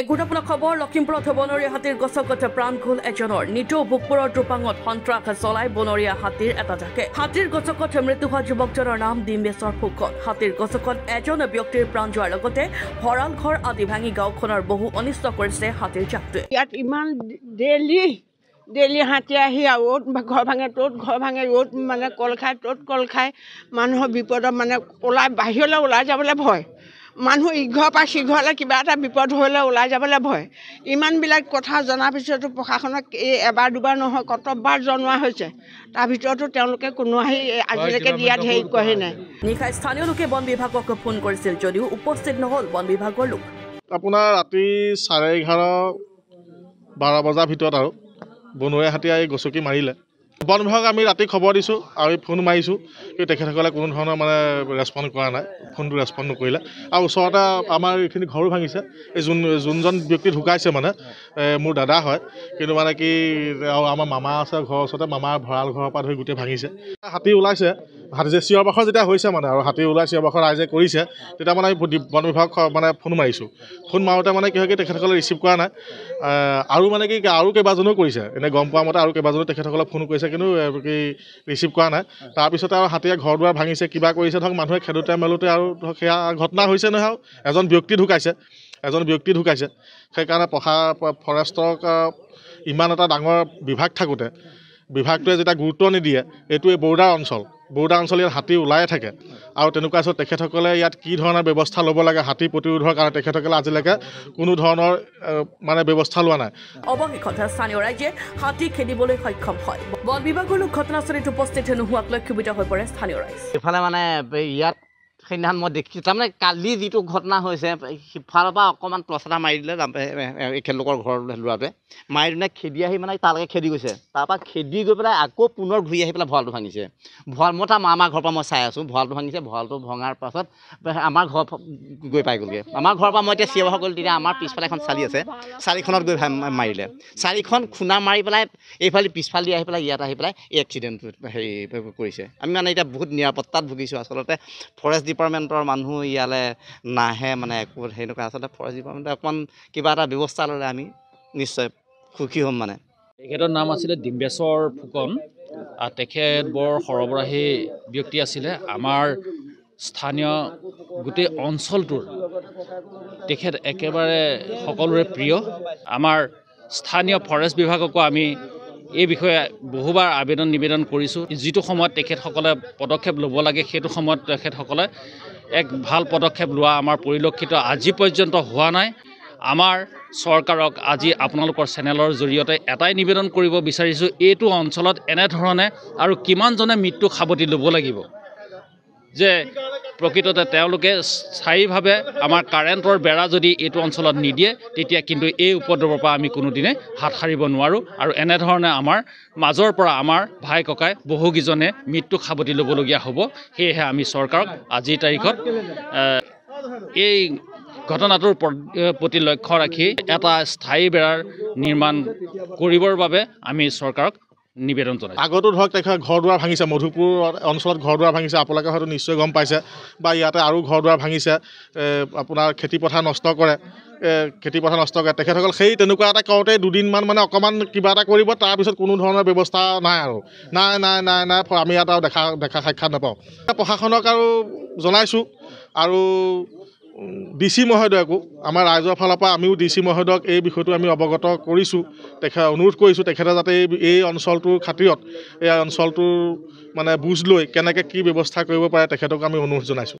এক গুৰুত্বপূৰ্ণ খবৰ লখিমপুৰত বনৰীয়া হাতীৰ গছক প্ৰাণ খোল এজনৰ নিতৌ ভোগপুৰৰ দুপাঙত সন্ত্ৰাস চলাই বনৰীয়া হাতীৰ এটা থাকে হাতীৰ গছকত মৃত্যু হোৱা যুৱকজনৰ নাম ডিম্বেশ্বৰ ফুকন হাতীৰ গছকত এজন ব্যক্তিৰ প্ৰাণ যোৱাৰ লগতে ভঁৰাল ঘৰ আদি ভাঙি গাঁওখনৰ বহু অনিষ্ট কৰিছে হাতীৰ জাকটোৱে ইয়াত ইমান ডেইলি ডেইলি হাতী আহি আৰু অ'ত ঘৰ ভাঙে ত'ত ঘৰ ভাঙে ৰ'দ মানে কল খায় ত'ত কল খায় মানুহৰ বিপদত মানে ওলাই বাহিৰলৈ ওলাই যাবলৈ ভয় মানুহ ইঘৰ পৰা সিঘৰলৈ কিবা এটা বিপদ হ'লে ওলাই যাবলৈ ভয় ইমানবিলাক কথা জনাৰ পিছতো প্ৰশাসনক এই এবাৰ দুবাৰ নহয় কতবাৰ জনোৱা হৈছে তাৰ ভিতৰতো তেওঁলোকে কোনো আহি আজিলৈকে দিয়াত হেৰি কৰে নাই নিশা স্থানীয় লোকে বন বিভাগক ফোন কৰিছিল যদিও উপস্থিত নহ'ল বন বিভাগৰ লোক আপোনাৰ ৰাতি চাৰে এঘাৰ বাৰ বজাৰ ভিতৰত আৰু বনৰীয়া হাতীয়ে গচকি মাৰিলে বন বিভাগক আমি ৰাতি খবৰ দিছোঁ আমি ফোন মাৰিছোঁ কিন্তু তেখেতসকলে কোনো ধৰণৰ মানে ৰেচপণ্ড কৰা নাই ফোনটো ৰেচপণ্ড নকৰিলে আৰু ওচৰতে আমাৰ এইখিনি ঘৰো ভাঙিছে এই যোন যোনজন ব্যক্তি ঢুকাইছে মানে মোৰ দাদা হয় কিন্তু মানে কি আৰু আমাৰ মামা আছে ঘৰৰ ওচৰতে মামাৰ ভঁৰাল ঘৰৰ পৰা ধৰি গোটেই ভাঙিছে হাতী ওলাইছে হাতী যে চিঞৰ বাখৰ যেতিয়া হৈছে মানে আৰু হাতী ওলাই চিঞৰ বাখৰ ৰাইজে কৰিছে তেতিয়া মানে আমি বন বিভাগ মানে ফোন মাৰিছোঁ ফোন মাৰোঁতে মানে কি হয় কি তেখেতসকলে ৰিচিভ কৰা নাই আৰু মানে কি আৰু কেইবাজনো কৰিছে এনেই গম পোৱা মতে আৰু কেইবাজনো তেখেতসকলে ফোন কৰিছে কিন্তু কি ৰিচিভ কৰা নাই তাৰপিছতে আৰু হাতীয়ে ঘৰ দুৱাৰ ভাঙিছে কিবা কৰিছে ধৰক মানুহে খেদোতে মেলোতে আৰু ধৰক সেয়া ঘটনা হৈছে নহয় আৰু এজন ব্যক্তি ঢুকাইছে এজন ব্যক্তি ঢুকাইছে সেইকাৰণে পহা ফৰেষ্টৰ ইমান এটা ডাঙৰ বিভাগ থাকোঁতে বিভাগটোৱে যেতিয়া গুৰুত্ব নিদিয়ে এইটো এই বৰোদাৰ অঞ্চল বৰ্ডাৰ অঞ্চল ইয়াত হাতী ওলাই থাকে আৰু তেনেকুৱা হিচাপে তেখেতসকলে ইয়াত কি ধৰণৰ ব্যৱস্থা ল'ব লাগে হাতী প্ৰতিৰোধৰ কাৰণে তেখেতসকলে আজিলৈকে কোনো ধৰণৰ মানে ব্যৱস্থা লোৱা নাই অৱশেষতে স্থানীয় ৰাইজে হাতী খেদিবলৈ সক্ষম হয় বন বিভাগৰ লোক ঘটনাস্থলীত উপস্থিত নোহোৱাক লৈ ক্ষোভিত হৈ পৰে স্থানীয় ৰাইজ ইফালে মানে ইয়াত সেইদিনাখন মই দেখিছোঁ তাৰমানে কালি যিটো ঘটনা হৈছে সিফালৰ পৰা অকণমান টৰ্চ এটা মাৰি দিলে এখেতলোকৰ ঘৰ ল'ৰাটোৱে মাৰি দিলে খেদি আহি মানে তালৈকে খেদি গৈছে তাৰপৰা খেদি গৈ পেলাই আকৌ পুনৰ ঘূৰি আহি পেলাই ভঁৰালটো ভাঙিছে ভঁৰাল মই তাৰ মামাৰ ঘৰৰ পৰা মই চাই আছোঁ ভঁৰালটো ভাঙিছে ভঁৰালটো ভঙাৰ পাছত আমাৰ ঘৰ গৈ পাই গ'লগৈ আমাৰ ঘৰৰ পৰা মই এতিয়া চিঞৰ গ'লোঁ তেতিয়া আমাৰ পিছফালে এখন চালি আছে চালিখনত গৈ মাৰিলে চালিখন খুন্দা মাৰি পেলাই এইফালে পিছফালে আহি পেলাই ইয়াত আহি পেলাই এই এক্সিডেণ্টটো হেৰি কৰিছে আমি মানে এতিয়া বহুত নিৰাপত্তাত ভুগিছোঁ আচলতে ফৰেষ্ট ডিপাৰ্টমেণ্টৰ মানুহ ইয়ালৈ নাহে মানে একো সেনেকুৱা আচলতে ফৰেষ্ট ডিপাৰ্টমেণ্টে অকণমান কিবা এটা ব্যৱস্থা ল'লে আমি নিশ্চয় সুখী হ'ম মানে তেখেতৰ নাম আছিলে ডিম্বেশ্বৰ ফুকন তেখেত বৰ সৰবৰাহী ব্যক্তি আছিলে আমাৰ স্থানীয় গোটেই অঞ্চলটোৰ তেখেত একেবাৰে সকলোৰে প্ৰিয় আমাৰ স্থানীয় ফৰেষ্ট বিভাগকো আমি এই বিষয়ে বহুবাৰ আবেদন নিবেদন কৰিছোঁ যিটো সময়ত তেখেতসকলে পদক্ষেপ ল'ব লাগে সেইটো সময়ত তেখেতসকলে এক ভাল পদক্ষেপ লোৱা আমাৰ পৰিলক্ষিত আজি পৰ্যন্ত হোৱা নাই আমাৰ চৰকাৰক আজি আপোনালোকৰ চেনেলৰ জৰিয়তে এটাই নিবেদন কৰিব বিচাৰিছোঁ এইটো অঞ্চলত এনেধৰণে আৰু কিমানজনে মৃত্যু সাৱটি ল'ব লাগিব যে প্ৰকৃততে তেওঁলোকে স্থায়ীভাৱে আমাৰ কাৰেণ্টৰ বেৰা যদি এইটো অঞ্চলত নিদিয়ে তেতিয়া কিন্তু এই উপদ্ৰৱৰ পৰা আমি কোনোদিনে হাত সাৰিব নোৱাৰোঁ আৰু এনেধৰণে আমাৰ মাজৰ পৰা আমাৰ ভাই ককাই বহুকেইজনে মৃত্যু সাৱটি ল'বলগীয়া হ'ব সেয়েহে আমি চৰকাৰক আজিৰ তাৰিখত এই ঘটনাটোৰ প্ৰতি লক্ষ্য ৰাখি এটা স্থায়ী বেৰাৰ নিৰ্মাণ কৰিবৰ বাবে আমি চৰকাৰক নিবেদন জনায় আগতো ধৰক তেখেত ঘৰ দুৱাৰ ভাঙিছে মধুপুৰ অঞ্চলত ঘৰ দুৱাৰ ভাঙিছে আপোনালোকে হয়তো নিশ্চয় গম পাইছে বা ইয়াতে আৰু ঘৰ দুৱাৰ ভাঙিছে আপোনাৰ খেতিপথাৰ নষ্ট কৰে খেতিপথাৰ নষ্ট কৰে তেখেতসকল সেই তেনেকুৱা এটা কৰোঁতে দুদিনমান মানে অকণমান কিবা এটা কৰিব তাৰপিছত কোনো ধৰণৰ ব্যৱস্থা নাই আৰু নাই নাই নাই নাই আমি ইয়াত আৰু দেখা দেখা সাক্ষাৎ নাপাওঁ প্ৰশাসনক আৰু জনাইছোঁ আৰু ডি চি মহোদয়কো আমাৰ ৰাইজৰ ফালৰ পৰা আমিও ডি চি মহোদয়ক এই বিষয়টো আমি অৱগত কৰিছোঁ তেখে অনুৰোধ কৰিছোঁ তেখেতে যাতে এই এই অঞ্চলটোৰ খাতিৰত এই অঞ্চলটোৰ মানে বুজ লৈ কেনেকৈ কি ব্যৱস্থা কৰিব পাৰে তেখেতক আমি অনুৰোধ জনাইছোঁ